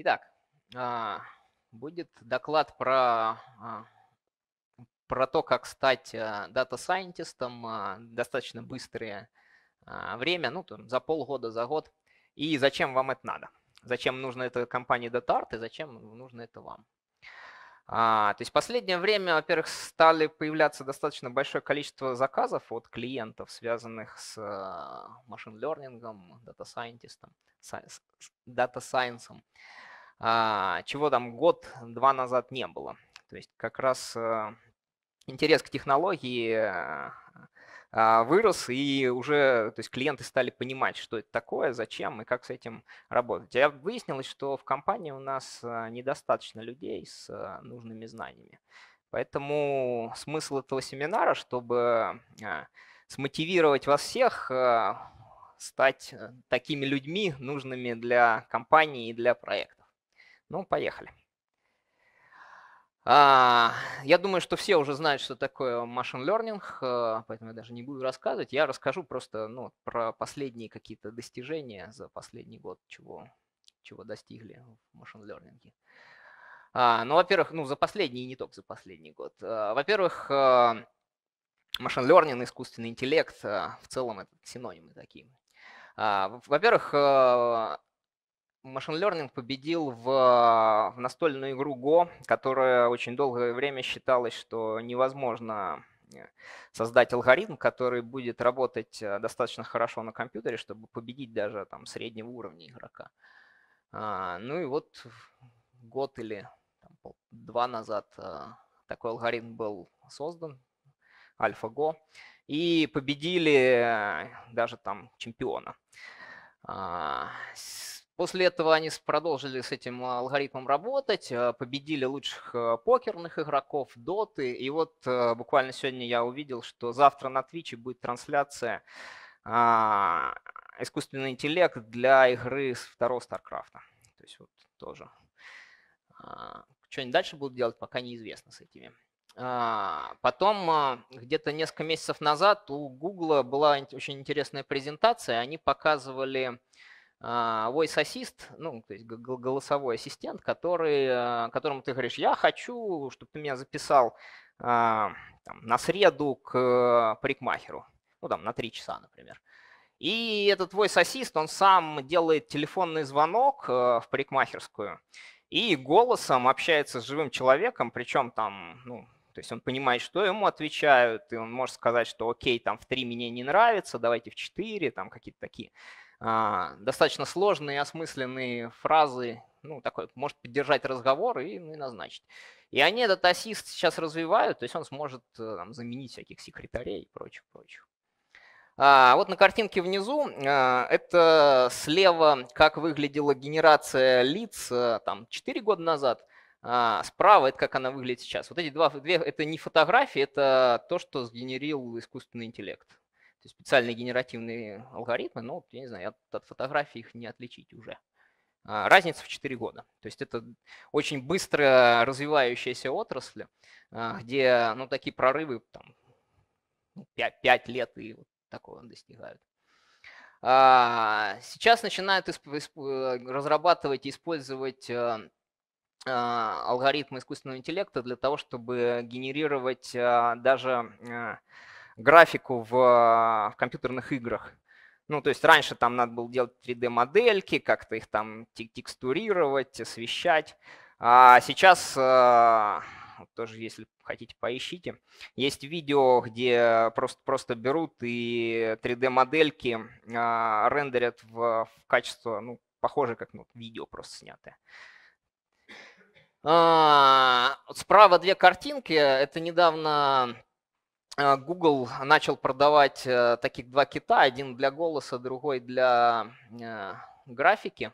Итак, а, будет доклад про, а, про то, как стать а, дата-сайентистом, достаточно быстрое время, ну, там, за полгода, за год, и зачем вам это надо. Зачем нужно это компании DataArt и зачем нужно это вам. А, то есть в последнее время, во-первых, стали появляться достаточно большое количество заказов от клиентов, связанных с машин-лернингом, дата-сайентистом, дата-сайенсом. А, чего там год-два назад не было. То есть как раз э, интерес к технологии э, а, вырос, и уже то есть клиенты стали понимать, что это такое, зачем и как с этим работать. Я а выяснилось, что в компании у нас э, недостаточно людей с нужными знаниями. Поэтому смысл этого семинара, чтобы смотивировать вас всех стать такими людьми, нужными для компании и для проекта. Ну, поехали. А, я думаю, что все уже знают, что такое машин learning, э, поэтому я даже не буду рассказывать. Я расскажу просто ну, про последние какие-то достижения за последний год, чего, чего достигли в машин learning. А, ну, во-первых, ну, за последний и не только за последний год. А, во-первых, э, машин learning, искусственный интеллект, э, в целом это синонимы такие. Во-первых, Machine Learning победил а, в, настольную игру Go, которая очень долгое время считалось, что невозможно э, создать алгоритм, который будет работать э, достаточно хорошо на компьютере, чтобы победить даже там среднего уровня игрока. А, ну и вот год или там, два назад а, такой алгоритм был создан, AlphaGo, и победили даже там чемпиона. А, с, После этого они продолжили с этим а, алгоритмом работать, а, победили лучших а, покерных игроков, доты. И вот буквально сегодня я увидел, что завтра на Твиче будет трансляция а, искусственный интеллект для игры с второго Старкрафта. То есть вот тоже. А, что они дальше будут делать, пока неизвестно с этими. потом, где-то несколько месяцев назад у Гугла была очень интересная презентация. Они показывали а, а, voice assist, ну, то есть голосовой ассистент, который, а, которому ты говоришь, я хочу, чтобы ты меня записал там, на среду к парикмахеру, ну, там, на три часа, например. И этот voice assist, он сам делает телефонный звонок в парикмахерскую и голосом общается с живым человеком, причем там, ну, то есть он понимает, что ему отвечают, и он может сказать, что окей, там в три мне не нравится, давайте в четыре, там какие-то такие а, достаточно сложные, осмысленные фразы, ну, такой, может поддержать разговор и, ну, и назначить. И они этот ассист сейчас развивают, то есть он сможет э, там, заменить всяких секретарей и прочих, прочих. А, вот на картинке внизу а, это слева, как выглядела генерация лиц э, там 4 года назад, а справа это как она выглядит сейчас. Вот эти два, две, это не фотографии, это то, что сгенерил искусственный интеллект. То есть специальные генеративные алгоритмы, ну, я не знаю, от, от фотографий их не отличить уже. А, разница в 4 года. То есть это очень быстро развивающаяся отрасль, а, где ну, такие прорывы там, 5, ну, 5 лет и вот такого достигают. А, сейчас начинают э, разрабатывать и использовать э, алгоритмы искусственного интеллекта для того, чтобы генерировать даже э, графику в, а, в компьютерных играх. Ну, то есть раньше там надо было делать 3D-модельки, как-то их там текстурировать, освещать. А сейчас а, тоже, если хотите, поищите. Есть видео, где просто, просто берут и 3D-модельки а, рендерят в, в качество, ну, похоже, как ну, видео просто снятое. А, справа две картинки. Это недавно а, Google начал продавать э, таких два кита, один для голоса, другой для э, графики,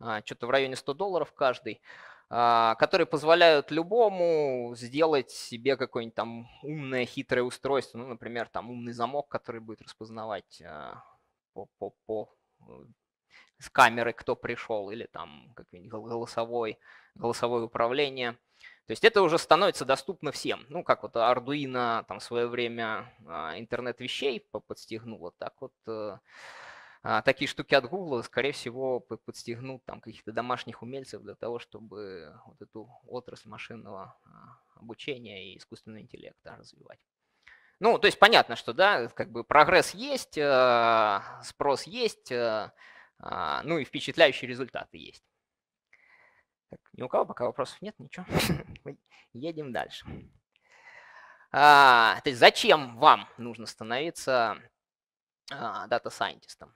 а, что-то в районе 100 долларов каждый, а, которые позволяют любому сделать себе какое-нибудь там умное, хитрое устройство, ну, например, там умный замок, который будет распознавать по, по, по с камеры, кто пришел, или там какое нибудь голосовое голосовое управление – то есть это уже становится доступно всем. Ну, как вот Arduino там в свое время а, интернет вещей подстегнуло, так вот э, а, такие штуки от Google, скорее всего, подстегнут там каких-то домашних умельцев для того, чтобы вот эту отрасль машинного а, обучения и искусственного интеллекта развивать. Ну, то есть понятно, что, да, как бы прогресс есть, э, спрос есть, э, ну и впечатляющие результаты есть. Так, ни у кого пока вопросов нет, ничего. Едем дальше. А, то есть зачем вам нужно становиться дата-сайентистом?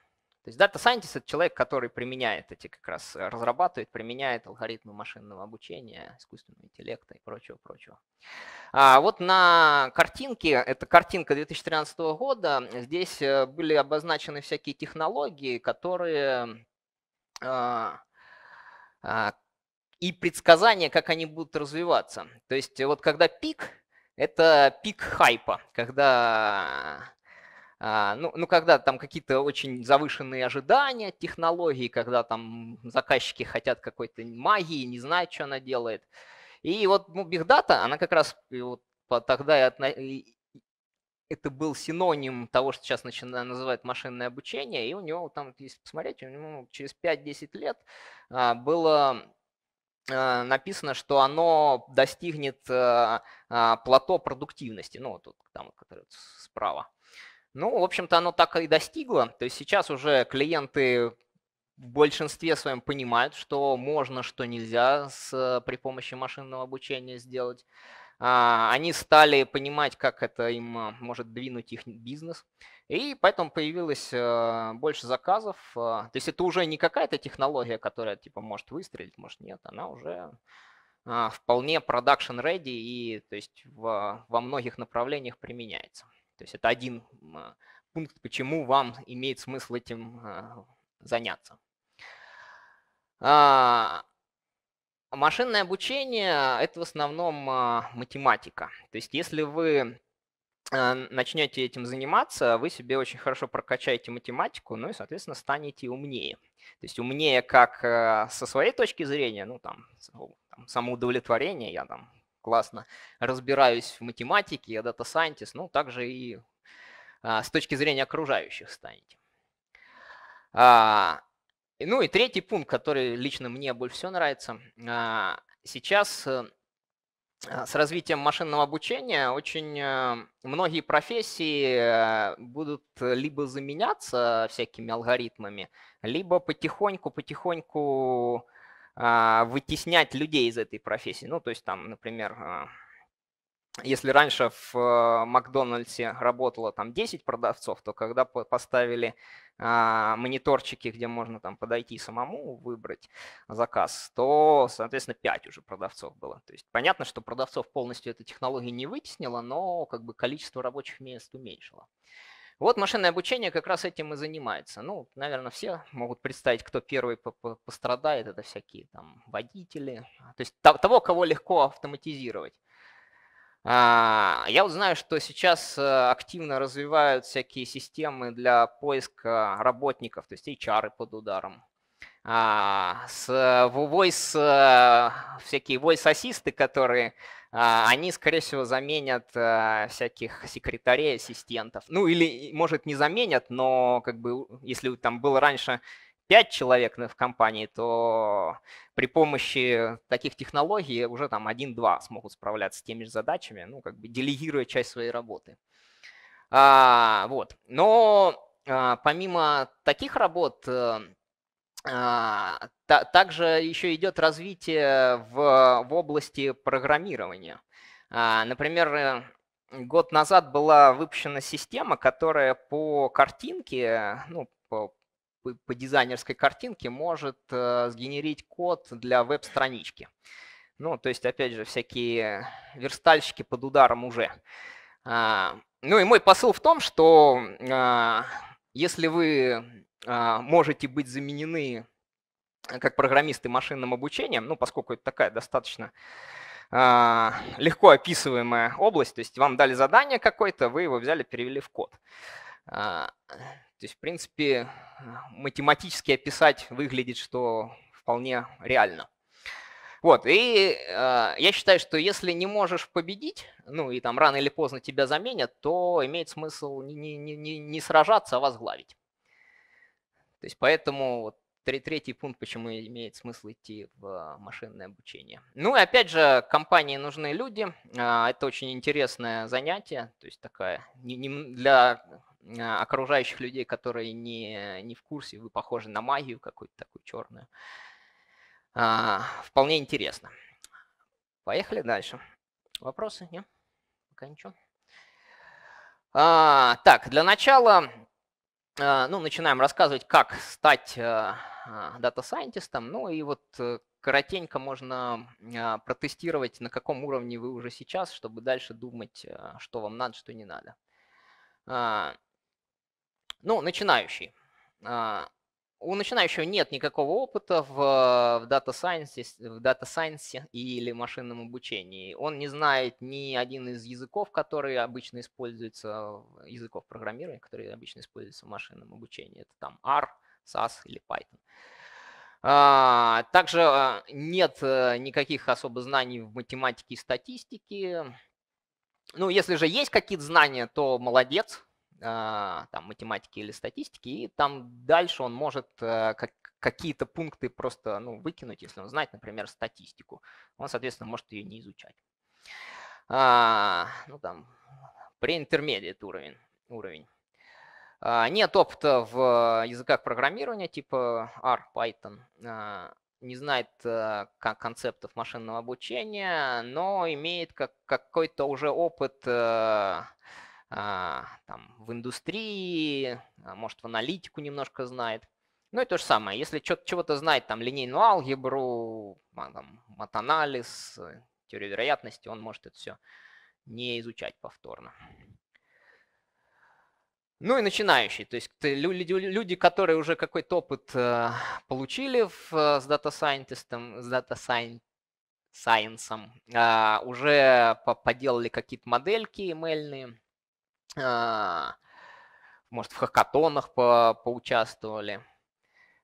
То есть дата-сайентист – это человек, который применяет эти как раз, э, разрабатывает, применяет алгоритмы машинного обучения, искусственного интеллекта и прочего-прочего. А вот на картинке, это картинка 2013 года, здесь э, были обозначены всякие технологии, которые а, а, и предсказания, как они будут развиваться. То есть э, вот когда пик, это пик хайпа, когда а, ну, ну, когда там какие-то очень завышенные ожидания технологий, когда там заказчики хотят какой-то магии, не знают, что она делает. И вот ну, Big Data, она как раз вот тогда и это был синоним того, что сейчас начинают называть машинное обучение, и у него там, если посмотреть, у него через 5-10 лет а, было Э, написано, что оно достигнет э, а, плато продуктивности, ну, тут там, справа. Ну, в общем-то, оно так и достигло. То есть сейчас уже клиенты в большинстве своем понимают, что можно, что нельзя с, э, при помощи машинного обучения сделать. А, они стали понимать, как это им а, может двинуть их бизнес. И поэтому появилось э, больше заказов. Э, то есть это уже не какая-то технология, которая типа может выстрелить, может нет, она уже а, вполне production ready и то есть во, во многих направлениях применяется. То есть это один пункт, почему вам имеет смысл этим а, заняться. А, машинное обучение – это в основном математика. То есть если вы а, начнете этим заниматься, вы себе очень хорошо прокачаете математику, ну и, соответственно, станете умнее. То есть умнее как э, со своей точки зрения, ну там, там самоудовлетворение, я там классно разбираюсь в математике, я дата-сайентист, ну также и а, с точки зрения окружающих станете. А, ну и третий пункт, который лично мне больше всего нравится. А, сейчас э, а, с развитием машинного обучения очень э, многие профессии э, будут э, либо заменяться всякими алгоритмами, либо потихоньку-потихоньку а, вытеснять людей из этой профессии. Ну, то есть там, например, а, если раньше в Макдональдсе работало там 10 продавцов, то когда поставили а, мониторчики, где можно там подойти самому, выбрать заказ, то, соответственно, 5 уже продавцов было. То есть понятно, что продавцов полностью эта технология не вытеснила, но как бы количество рабочих мест уменьшило. Вот машинное обучение как раз этим и занимается. Ну, наверное, все могут представить, кто первый пострадает. Это всякие там водители. То есть того, кого легко автоматизировать. А, я вот знаю, что сейчас э, активно развивают всякие системы для поиска работников, то есть HR под ударом. А, с э, voice, э, всякие voice-ассисты, которые а, они, скорее всего, заменят всяких секретарей, ассистентов. Ну, или, может, не заменят, но как бы, если там был раньше 5 человек в компании, то при помощи таких технологий уже там 1-2 смогут справляться с теми же задачами, ну, как бы делегируя часть своей работы. А, вот. Но а, помимо таких работ, э, а, та, также еще идет развитие в, в области программирования. А, например, э, год назад была выпущена система, которая по картинке, э, ну, по, по дизайнерской картинке может э, сгенерить код для веб-странички. Ну, то есть, опять же, всякие верстальщики под ударом уже. А, ну и мой посыл в том, что а, если вы а, можете быть заменены э, как программисты машинным обучением, ну, поскольку это такая достаточно легко описываемая область, то есть вам дали задание какое-то, вы его взяли, перевели в код. То есть, в принципе, математически описать выглядит, что вполне реально. Вот, и э, я считаю, что если не можешь победить, ну и там рано или поздно тебя заменят, то имеет смысл не, не, не, не сражаться, а возглавить. То есть поэтому вот третий пункт, почему имеет смысл идти в машинное обучение. Ну и опять же, компании нужны люди. А, это очень интересное занятие, то есть такая не не для а, окружающих людей, которые не, не в курсе, вы похожи на магию какую-то такую черную. А, вполне интересно. Поехали дальше. Вопросы? Нет? Пока ничего. А, так, для начала а, ну, начинаем рассказывать, как стать а, дата-сайентистом. Ну и вот э, коротенько можно протестировать, на каком уровне вы уже сейчас, чтобы дальше думать, что вам надо, что не надо. Ну, начинающий. А, у начинающего нет никакого опыта в, э, в Data Science, в Data Science или машинном обучении. Он не знает ни один из языков, которые обычно используются, языков программирования, которые обычно используются в машинном обучении. Это там R, SAS или Python. А, также а, нет э, никаких особо знаний в математике и статистике. Ну, если же есть какие-то знания, то молодец, а, там, математики или статистики, и там дальше он может э, как, какие-то пункты просто ну, выкинуть, если он знает, например, статистику. Он, соответственно, может ее не изучать. А, ну, там, преинтермедиат уровень. уровень. А, нет опыта в языках программирования типа R, Python. А, не знает э, как концептов машинного обучения, но имеет как, какой-то уже опыт э, а, там, в индустрии, а, может, в аналитику немножко знает. Ну и то же самое, если чего-то знает там линейную алгебру, а, там, матанализ, э, теорию вероятности, он может это все не изучать повторно. Ну и начинающие, то есть люди, люди которые уже какой-то опыт э, получили в, э, с дата сайентистом, с дата сайенсом, уже поделали какие-то модельки эмельные, а, может, в хакатонах по поучаствовали.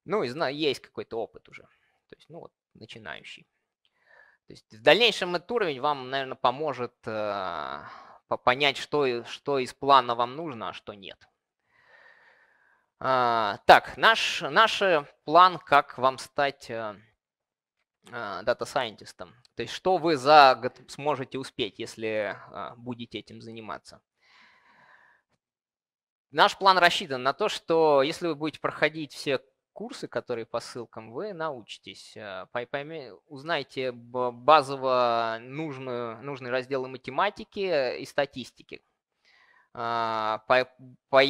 Ну, и знаю, есть какой-то опыт уже. То есть, ну, вот, начинающий. То есть, в дальнейшем этот уровень вам, наверное, поможет э, понять, что, что из плана вам нужно, а что нет. Э, так, наш, наш э, план, как вам стать э, дата-сайентистом. Э, То есть, что вы за год сможете успеть, если будете этим заниматься. Наш план рассчитан на то, что если вы будете проходить все курсы, которые по ссылкам, вы научитесь, а, пойми, узнаете базово нужную, нужные разделы математики и статистики. По, а, по,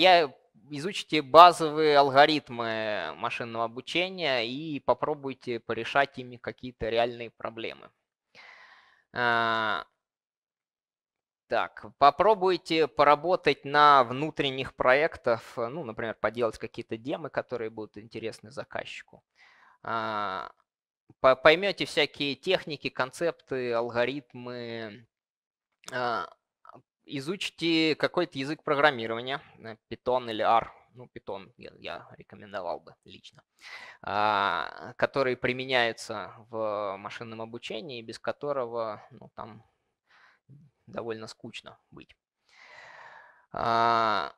изучите базовые алгоритмы машинного обучения и попробуйте порешать ими какие-то реальные проблемы. А, так, попробуйте поработать на внутренних проектах, э, ну, например, поделать какие-то демы, которые будут интересны заказчику. А, поймете всякие техники, концепты, алгоритмы. А, изучите какой-то язык программирования, э, Python или R, ну, Python я, рекомендовал бы лично, а, который применяется в машинном обучении, без которого ну, там довольно скучно быть. А,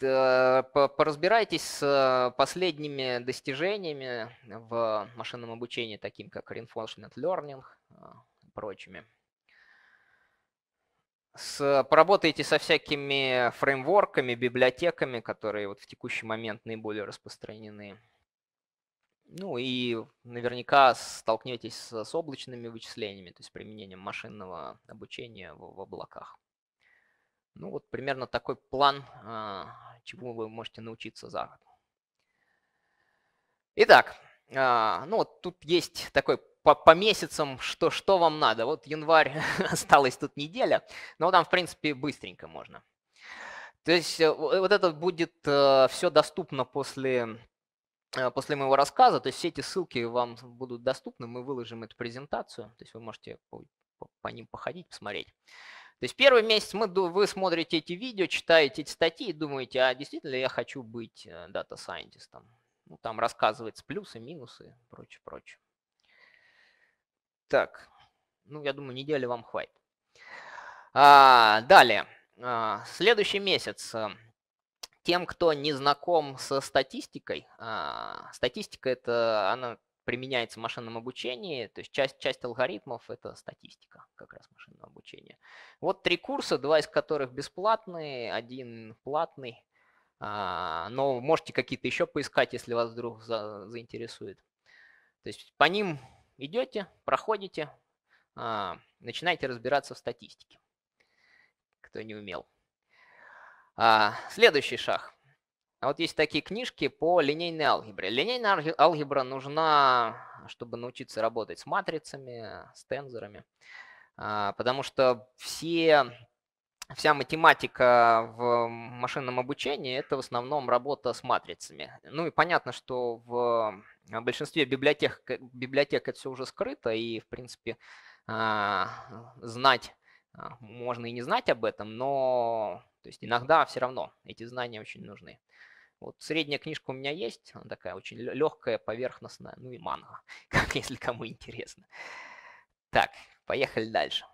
поразбирайтесь с последними достижениями в машинном обучении, таким как reinforcement learning а, и прочими. С, поработайте со всякими фреймворками, библиотеками, которые вот в текущий момент наиболее распространены. Ну и наверняка столкнетесь с, с облачными вычислениями, то есть применением машинного обучения в, в облаках. Ну вот примерно такой план, а, чему вы можете научиться за год. Итак, а, ну вот тут есть такой по, по месяцам, что, что вам надо. Вот январь, осталась тут неделя, но там, в принципе, быстренько можно. То есть э, э, вот это будет э, все доступно после Э, после моего рассказа, то есть все эти ссылки вам будут доступны, мы выложим эту презентацию, то есть вы можете по, по, по ним походить, посмотреть. То есть первый месяц мы, вы смотрите эти видео, читаете эти статьи и думаете, а действительно я хочу быть э, дата-сайентистом. Ну, там рассказывается плюсы, минусы, прочее, прочее. Так, ну я думаю, недели вам хватит. А, далее, а, следующий месяц э, тем, кто не знаком со статистикой, а, статистика это она применяется в машинном обучении, то есть часть, часть алгоритмов – это статистика как раз машинного обучения. Вот три курса, два из которых бесплатные, один платный, а, но можете какие-то еще поискать, если вас вдруг за, заинтересует. То есть по ним идете, проходите, а, начинаете разбираться в статистике, кто не умел. А, следующий шаг. А вот есть такие книжки по линейной алгебре. Линейная алгебра нужна, чтобы научиться работать с матрицами, с тензорами, а, потому что все, вся математика в машинном обучении – это в основном работа с матрицами. Ну и понятно, что в большинстве библиотек, библиотек это все уже скрыто, и, в принципе, знать можно и не знать об этом, но то есть иногда все равно эти знания очень нужны. Вот средняя книжка у меня есть, она такая очень легкая, поверхностная, ну и манга, как если кому интересно. Так, поехали дальше.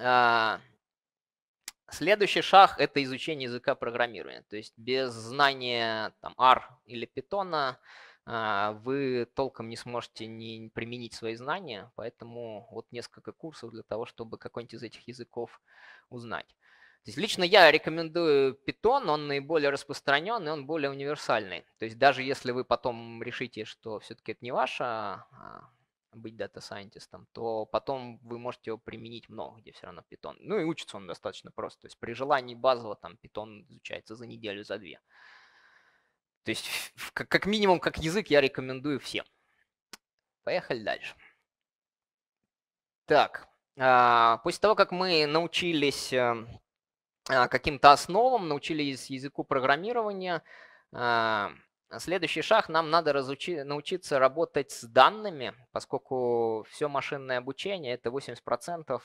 А, следующий шаг – это изучение языка программирования. То есть без знания там, R или Python а, вы толком не сможете не применить свои знания, поэтому вот несколько курсов для того, чтобы какой-нибудь из этих языков узнать. То есть лично я рекомендую Python, он наиболее распространенный, он более универсальный. То есть даже если вы потом решите, что все-таки это не ваше а, а, быть дата-сайентистом, то потом вы можете его применить много где все равно Python. Ну и учится он достаточно просто. То есть при желании базово там Python изучается за неделю, за две. То есть как минимум как язык я рекомендую всем. Поехали дальше. Так, а, после того, как мы научились эм, а, каким-то основам, научились языку программирования. А, следующий шаг, нам надо разучи, научиться работать с данными, поскольку все машинное обучение – это 80%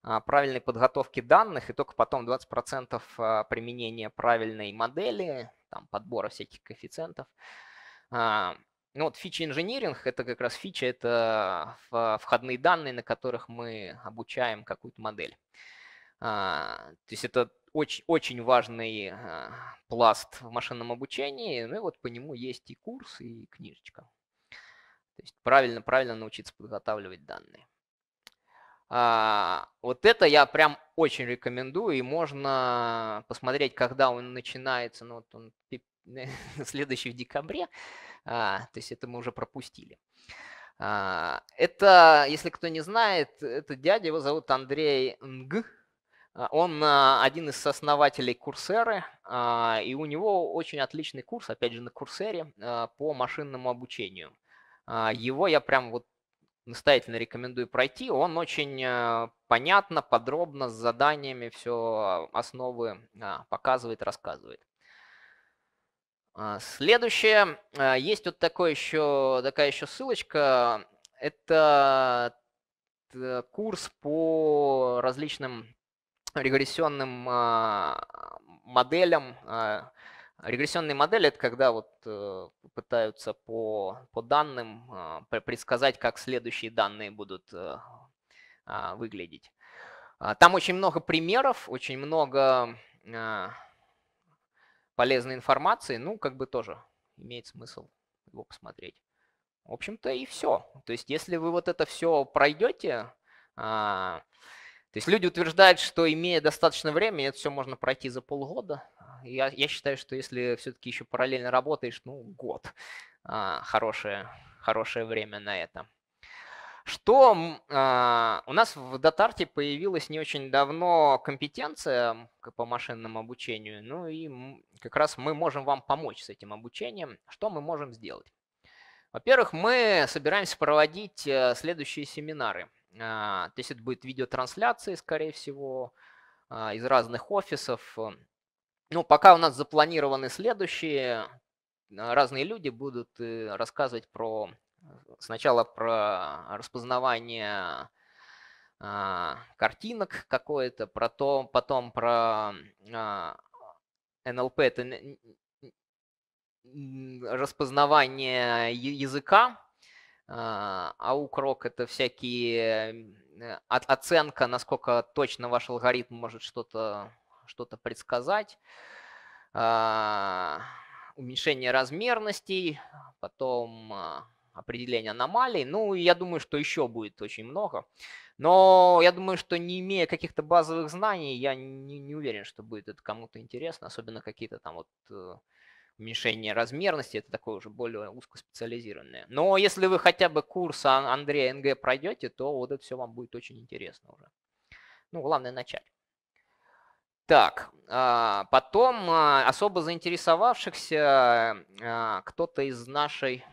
а, правильной подготовки данных, и только потом 20% применения правильной модели, там, подбора всяких коэффициентов. Ну вот фичи инжиниринг – это как раз фича, это входные данные, на которых мы обучаем какую-то модель. А, то есть это очень, очень важный а, пласт в машинном обучении, ну и вот по нему есть и курс, и книжечка. То есть правильно, правильно научиться подготавливать данные. А, вот это я прям очень рекомендую, и можно посмотреть, когда он начинается, ну вот он следующий в декабре, то есть это мы уже пропустили. это, если кто не знает, это дядя, его зовут Андрей Нг, а, он а, один из основателей Курсеры, а, и у него очень отличный курс, опять же, на Курсере по машинному обучению. Его я прям вот настоятельно рекомендую пройти. Он очень э, понятно, подробно, с заданиями все основы показывает, рассказывает. Следующее, есть вот такой еще, такая еще ссылочка, это э, курс по различным регрессионным а, моделям. А, регрессионные модели – это когда вот э, пытаются по, по данным а, предсказать, как следующие данные будут э, выглядеть. Там очень много примеров, очень много полезной информации. Ну, как бы тоже имеет смысл его посмотреть. В общем-то и все. То есть если вы вот это все пройдете, то есть люди утверждают, что имея достаточно времени, это все можно пройти за полгода. Я, я считаю, что если все-таки еще параллельно работаешь, ну, год. А, хорошее, хорошее время на это. Что а, у нас в Датарте появилась не очень давно компетенция по машинному обучению. Ну и как раз мы можем вам помочь с этим обучением. Что мы можем сделать? Во-первых, мы собираемся проводить э, следующие семинары – а, то есть это будет видеотрансляции, скорее всего, а, из разных офисов. Ну, пока у нас запланированы следующие, а, разные люди будут э, рассказывать про сначала про распознавание картинок какое-то, про то, потом про НЛП, это распознавание языка, аукрок а это всякие э, оценка, насколько точно ваш алгоритм может что-то что, -то, предсказать, а, уменьшение размерностей, потом а, определение аномалий. Ну, я думаю, что еще будет очень много. Но я думаю, что не имея каких-то базовых знаний, я не, не уверен, что будет это кому-то интересно, особенно какие-то там вот э, уменьшение размерности, это такое уже более узкоспециализированное. Но если вы хотя бы курс Андрея НГ пройдете, то вот это все вам будет очень интересно уже. Ну, главное начать. Так, а, потом а, особо заинтересовавшихся а, кто-то из нашей...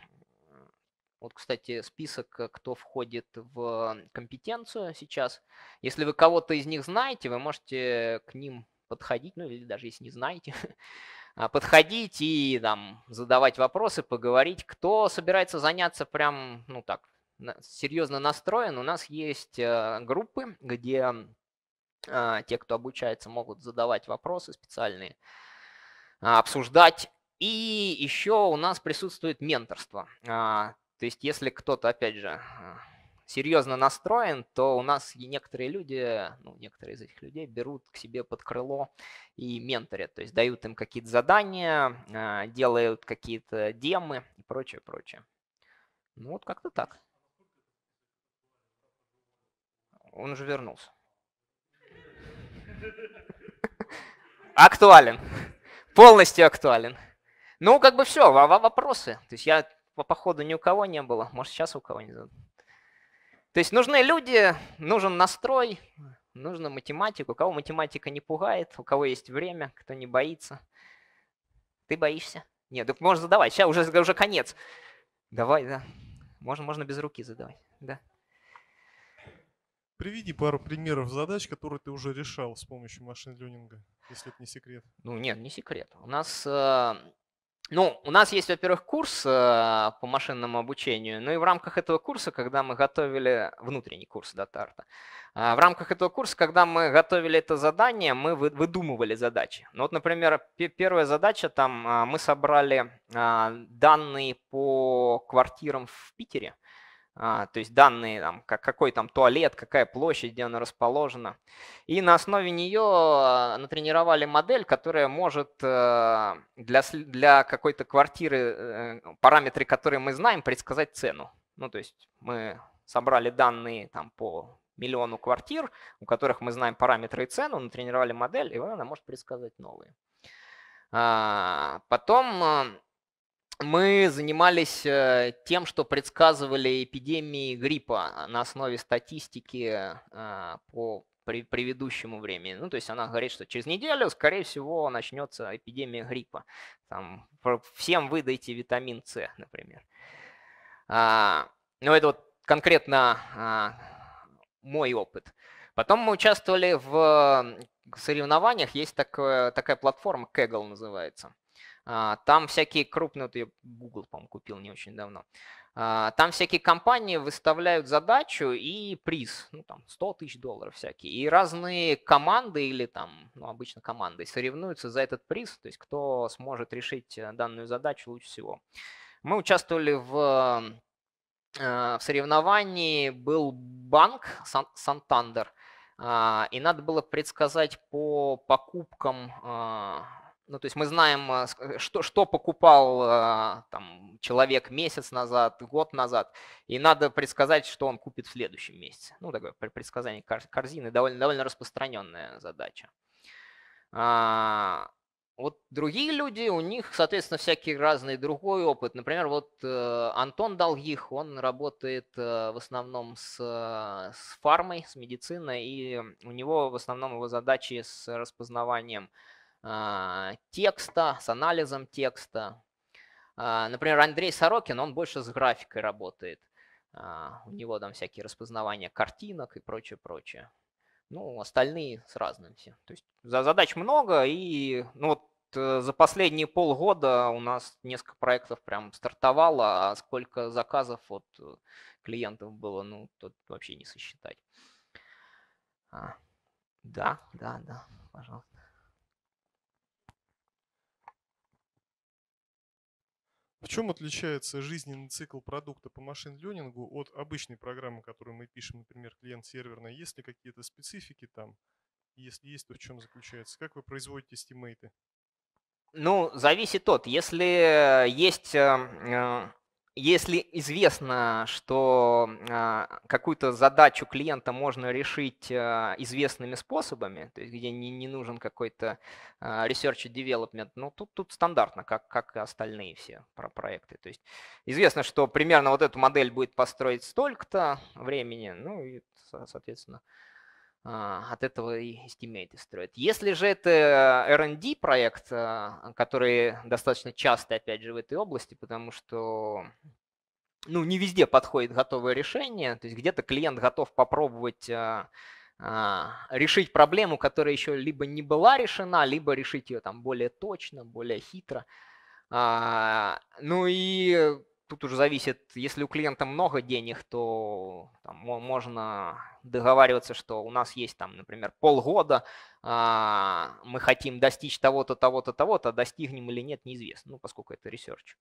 Вот, кстати, список, кто входит в компетенцию сейчас. Если вы кого-то из них знаете, вы можете к ним подходить, ну или даже если не знаете, А, подходить и там задавать вопросы, поговорить. Кто собирается заняться прям, ну так, серьезно настроен, у нас есть э, группы, где а, те, кто обучается, могут задавать вопросы специальные, а, обсуждать. И еще у нас присутствует менторство. То есть, если кто-то, опять же, серьезно настроен, то у нас и некоторые люди, ну, некоторые из этих людей берут к себе под крыло и менторят, то есть дают им какие-то задания, а, делают какие-то демы и прочее, прочее. Ну вот как-то так. Он уже вернулся. Актуален. Полностью актуален. Ну, как бы все, вопросы. То есть я, по походу, ни у кого не было. Может, сейчас у кого-нибудь то есть нужны люди, нужен настрой, нужна математика. У кого математика не пугает, у кого есть время, кто не боится. Ты боишься? Нет, так можно задавать. Сейчас уже, уже конец. Давай, да. Можно, можно без руки задавать. Да. Приведи пару примеров задач, которые ты уже решал с помощью машин ленинга, если это не секрет. Ну нет, не секрет. У нас э, ну, у нас есть, во-первых, курс э, по машинному обучению, ну и в рамках этого курса, когда мы готовили внутренний курс Датарта, э, в рамках этого курса, когда мы готовили это задание, мы выдумывали задачи. Ну вот, например, первая задача, там э, мы собрали данные по квартирам в Питере, а, то есть данные, там, как, какой там туалет, какая площадь, где она расположена. И на основе нее а, натренировали модель, которая может э, для, для какой-то квартиры, э, э, параметры, которые мы знаем, предсказать цену. Ну, то есть мы собрали данные там, по миллиону квартир, у которых мы знаем параметры и цену, натренировали модель, и она может предсказать новые. А, потом мы занимались э, тем, что предсказывали эпидемии гриппа на основе статистики э, по предыдущему времени. Ну, то есть она говорит, что через неделю, скорее всего, начнется эпидемия гриппа. Там, всем выдайте витамин С, например. А, ну, это вот конкретно а, мой опыт. Потом мы участвовали в соревнованиях, есть такое, такая платформа, Kaggle называется. А, там всякие крупные, вот я Google, по-моему, купил не очень давно. А, там всякие компании выставляют задачу и приз, ну там 100 тысяч долларов всякие. И разные команды или там, ну обычно команды соревнуются за этот приз, то есть кто сможет решить э, данную задачу лучше всего. Мы участвовали в, э, в соревновании, был банк Сантандер, а, и надо было предсказать по покупкам ну, то есть мы знаем, а, э, что, что покупал а, там, человек месяц назад, год назад, и надо предсказать, что он купит в следующем месяце. Ну, такое предсказание корзины довольно, довольно распространенная задача. А, вот другие люди, у них, соответственно, всякий разный другой опыт. Например, вот э, Антон Долгих, он работает э, в основном с, с фармой, с медициной, и у него в основном его задачи с распознаванием а, текста, с анализом текста. А, например, Андрей Сорокин, он больше с графикой работает. А, у него там всякие распознавания картинок и прочее, прочее. Ну, остальные с разным все. То есть задач много, и ну, вот э, за последние полгода у нас несколько проектов прям стартовало, а сколько заказов от э, клиентов было, ну, тут вообще не сосчитать. А, да, да, да, пожалуйста. В чем отличается жизненный цикл продукта по машин-ленингу от обычной программы, которую мы пишем, например, клиент-серверная? Есть ли какие-то специфики там? Если есть, то в чем заключается? Как вы производите стимейты? Ну, зависит от. Если э, есть эм, э, если известно, что а, какую-то задачу клиента можно решить а, известными способами, то есть где не, не нужен какой-то а, research and development, ну тут, тут стандартно, как, как и остальные все про проекты. То есть известно, что примерно вот эту модель будет построить столько-то времени, ну и, соответственно, а, от этого и стимейты строят. Если же это э, R&D проект, а, который достаточно часто, опять же, в этой области, потому что ну, не везде подходит готовое решение, то есть где-то клиент готов попробовать а, решить проблему, которая еще либо не была решена, либо решить ее там более точно, более хитро. Ну и тут уже зависит, если у клиента много денег, то там, можно договариваться, что у нас есть там, например, полгода, э, мы хотим достичь того-то, того-то, того-то, а достигнем или нет, неизвестно, ну, поскольку это ресерч.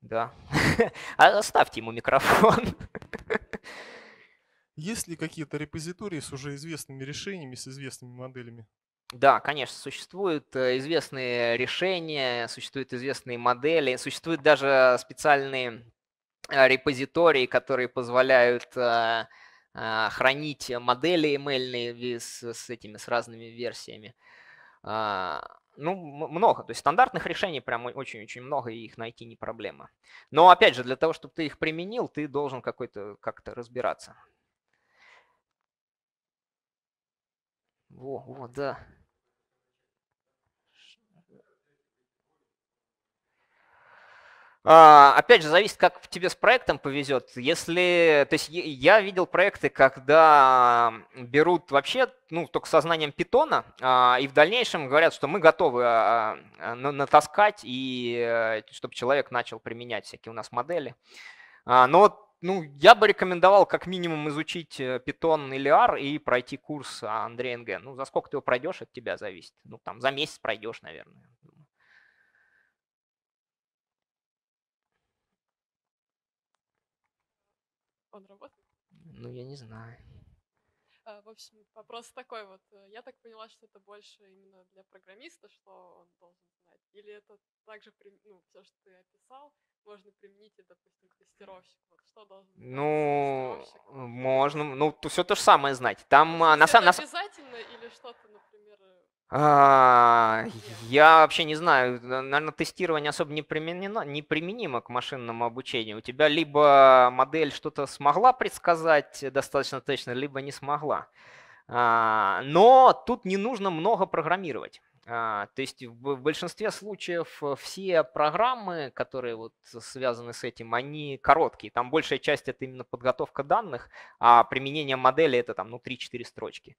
Да. А оставьте ему микрофон. Есть ли какие-то репозитории с уже известными решениями, с известными моделями? Да, конечно, существуют э, известные решения, существуют известные модели, существуют даже специальные э, репозитории, которые позволяют э, хранить модели email с, с этими, с разными версиями. А, ну, много. То есть стандартных решений прям очень-очень много, и их найти не проблема. Но, опять же, для того, чтобы ты их применил, ты должен какой-то как-то разбираться. Во, вот, да. А, опять же, зависит, как тебе с проектом повезет. Если, то есть я видел проекты, когда берут вообще, ну, только сознанием питона, а, и в дальнейшем говорят, что мы готовы а, натаскать, и э, чтобы человек начал применять всякие у нас модели. Но ну, я бы рекомендовал как минимум изучить э, Питон или R и пройти курс Андрея НГ. Ну, за сколько ты его пройдешь, от тебя зависит. Ну, там, за месяц пройдешь, наверное. он работает? Ну, я не знаю. А, в общем, вопрос такой вот. Я так поняла, что это больше именно для программиста, что он должен знать. Или это также, ну, все, что ты описал, можно применить и, допустим, к тестировщику? Вот что должен Ну, можно. Ну, то все то же самое знать. Там, ну, То а, на самом... обязательно или что-то, например, э, а, я вообще не знаю, наверное, тестирование особо не применено, не применимо к машинному обучению. У тебя либо модель что-то смогла предсказать достаточно точно, либо не смогла. А, но тут не нужно много программировать. А, то есть в, большинстве случаев все программы, которые вот связаны с этим, они короткие. Там большая часть это именно подготовка данных, а применение модели это там ну 3-4 строчки.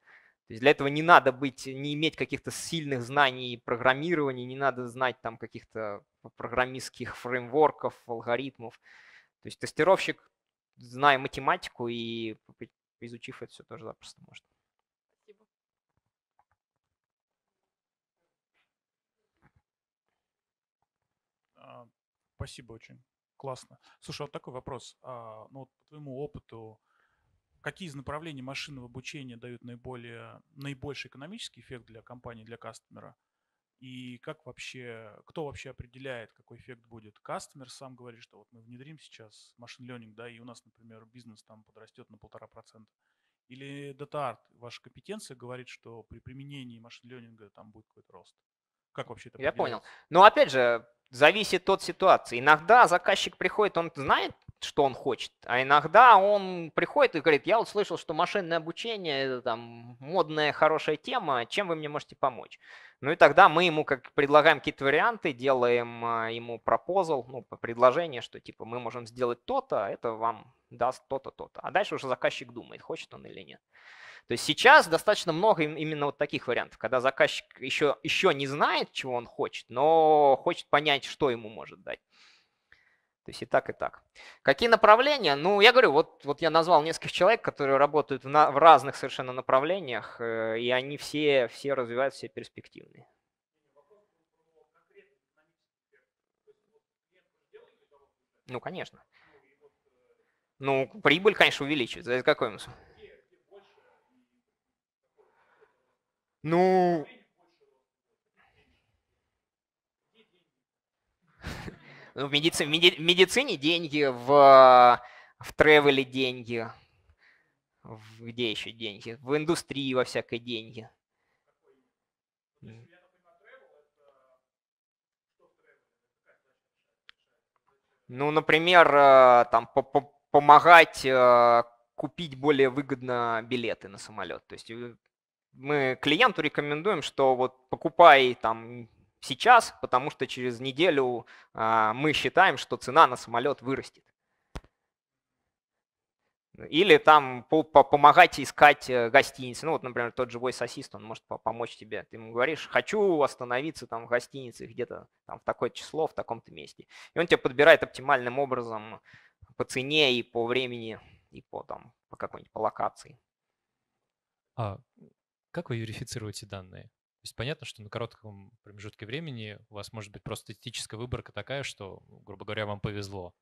То есть для этого не надо быть, не иметь каких-то сильных знаний программирования, не надо знать там каких-то программистских фреймворков, алгоритмов. То есть тестировщик, зная математику и изучив это все, тоже запросто может. А, спасибо очень. Классно. Слушай, вот такой вопрос. А, ну, вот по твоему опыту, какие из направлений машинного обучения дают наиболее, наибольший экономический эффект для компании, для кастомера? И как вообще, кто вообще определяет, какой эффект будет? Кастомер сам говорит, что вот мы внедрим сейчас машин ленинг, да, и у нас, например, бизнес там подрастет на полтора процента. Или дата арт ваша компетенция говорит, что при применении машин ленинга там будет какой-то рост? Как вообще это? Я понял. Но опять же, зависит от ситуации. Иногда заказчик приходит, он знает, что он хочет, а иногда он приходит и говорит, я вот слышал, что машинное обучение – это там модная, хорошая тема, чем вы мне можете помочь? Ну и тогда мы ему как предлагаем какие-то варианты, делаем а, ему пропозал, ну, предложение, что типа мы можем сделать то-то, а это вам даст то-то, то-то. А дальше уже заказчик думает, хочет он или нет. То есть сейчас достаточно много именно вот таких вариантов, когда заказчик еще, еще не знает, чего он хочет, но хочет понять, что ему может дать. То есть и так, и так. Какие направления? Ну, я говорю, вот, вот я назвал нескольких человек, которые работают в, на, в разных совершенно направлениях, э, и они все, все развиваются, все перспективные. Ну, конечно. Ну, прибыль, конечно, увеличивается. Это какой смысл? Ну. ну, в медицине, в медицине деньги, в, в тревеле деньги, в, где еще деньги, в индустрии во всякой деньги. Ну, например, э, там по -по помогать э, купить более выгодно билеты на самолет. То есть э, мы клиенту рекомендуем, что вот покупай там сейчас, потому что через неделю а, мы считаем, что цена на самолет вырастет. Или там помогать искать э, гостиницы. Ну вот, например, тот же voice assist, он может помочь тебе. Ты ему говоришь, хочу остановиться там в гостинице где-то там в такое число, в таком-то месте. И он тебе подбирает оптимальным образом по цене и по времени, и по, там, по какой-нибудь по локации. А, как вы верифицируете данные? То есть понятно, что на коротком промежутке времени у вас может быть просто этическая выборка такая, что, ну, грубо говоря, вам повезло.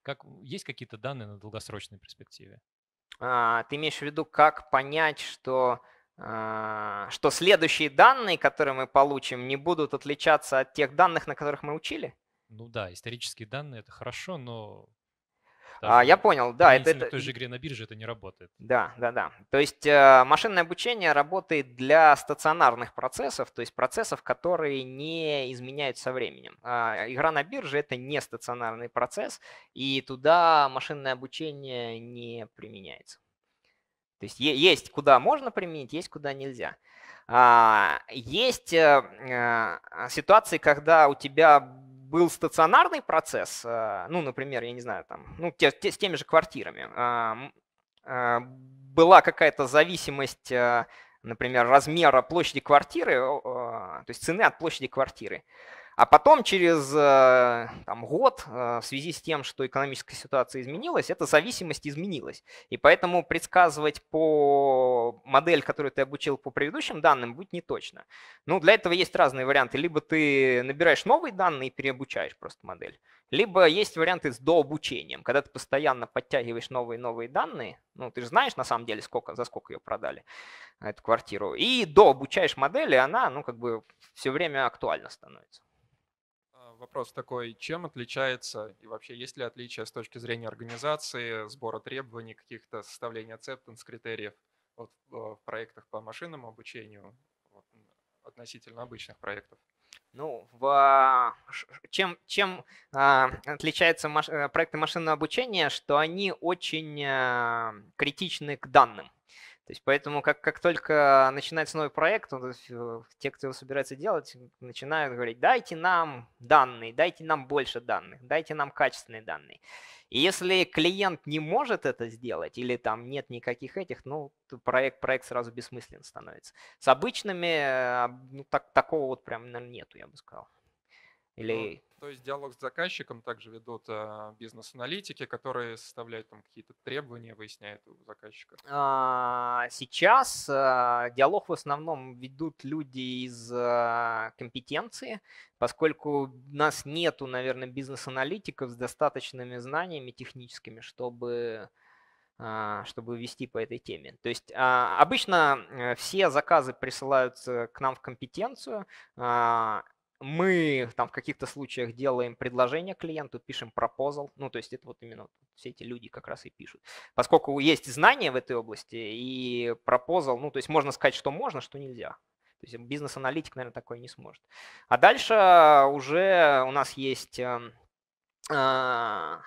Как, есть какие-то данные на долгосрочной перспективе? А, ты имеешь в виду, как понять, что, а, что следующие данные, которые мы получим, не будут отличаться от тех данных, на которых мы учили? Ну да, исторические данные – это хорошо, но там, а, я понял, да. Это, это... В той же игре на бирже это не работает. Да, да, да. То есть э, машинное обучение работает для стационарных процессов, то есть процессов, которые не изменяют со временем. Э, игра на бирже – это не стационарный процесс, и туда машинное обучение не применяется. То есть есть куда можно применить, есть куда нельзя. А, есть э, э, ситуации, когда у тебя был стационарный процесс, э, ну, например, я не знаю, там, ну, те, те, с теми же квартирами, э, была какая-то зависимость, э, например, размера площади квартиры, то есть цены от площади квартиры, а потом через э, там, год э, в связи с тем, что экономическая ситуация изменилась, эта зависимость изменилась. И поэтому предсказывать по модель, которую ты обучил по предыдущим данным, будет неточно. Ну, для этого есть разные варианты. Либо ты набираешь новые данные и переобучаешь просто модель. Либо есть варианты с дообучением, когда ты постоянно подтягиваешь новые-новые данные. Ну, ты же знаешь на самом деле, сколько, за сколько ее продали, э, эту квартиру. И дообучаешь модель, и она, ну, как бы все время актуально становится вопрос такой, чем отличается и вообще есть ли отличие с точки зрения организации, сбора требований, каких-то составления acceptance критериев вот, в проектах по машинному обучению вот, относительно обычных проектов? Ну, в, а, чем, чем а, отличаются маш, э, проекты машинного обучения, что они очень а, критичны к данным. То есть поэтому как, как только начинается новый проект, он, э, те, кто его собирается делать, начинают говорить, дайте нам данные, дайте нам больше данных, дайте нам качественные данные. И если клиент не может это сделать или там нет никаких этих, ну, проект, проект сразу бессмыслен становится. С обычными э, ну, так, такого вот прям наверное, нету, я бы сказал. Ну, или то есть диалог с заказчиком также ведут а, бизнес-аналитики, которые составляют там какие-то требования, выясняют у заказчика. А, сейчас а, диалог в основном ведут люди из компетенции, поскольку у нас нету, наверное, бизнес-аналитиков с достаточными знаниями техническими, чтобы чтобы вести по этой теме. То есть обычно э, все заказы присылаются к нам в компетенцию, мы там в каких-то случаях делаем предложение клиенту, пишем пропозал, ну то есть это вот именно все эти люди как раз и пишут. Поскольку есть знания в этой области и пропозал, ну то есть можно сказать, что можно, что нельзя. То есть бизнес-аналитик, наверное, такой не сможет. А дальше уже у нас есть эм, а,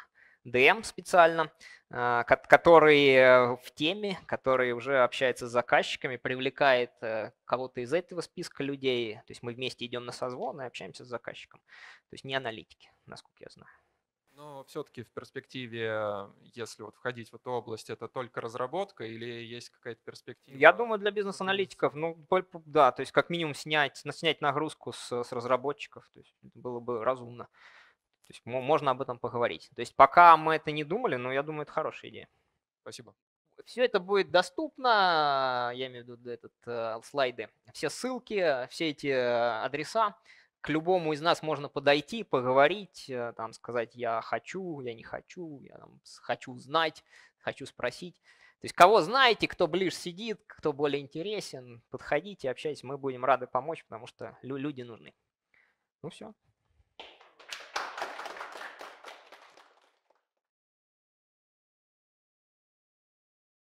DM специально, а, который э, в теме, который уже общается с заказчиками, привлекает э, кого-то из этого списка людей. То есть мы вместе идем на созвон и общаемся с заказчиком. То есть не аналитики, насколько я знаю. Но все-таки в перспективе, если вот входить в эту область, это только разработка или есть какая-то перспектива? Я думаю, для бизнес-аналитиков, ну, да, то есть как минимум снять, снять нагрузку с, с разработчиков, то есть было бы разумно. То есть можно об этом поговорить. То есть пока мы это не думали, но я думаю, это хорошая идея. Спасибо. Все это будет доступно, я имею в виду этот, э, слайды, все ссылки, все эти э, адреса. К любому из нас можно подойти, поговорить, э, там сказать «я хочу», «я не хочу», «я там, хочу знать», «хочу спросить». То есть кого знаете, кто ближе сидит, кто более интересен, подходите, общайтесь, мы будем рады помочь, потому что люди нужны. Ну все.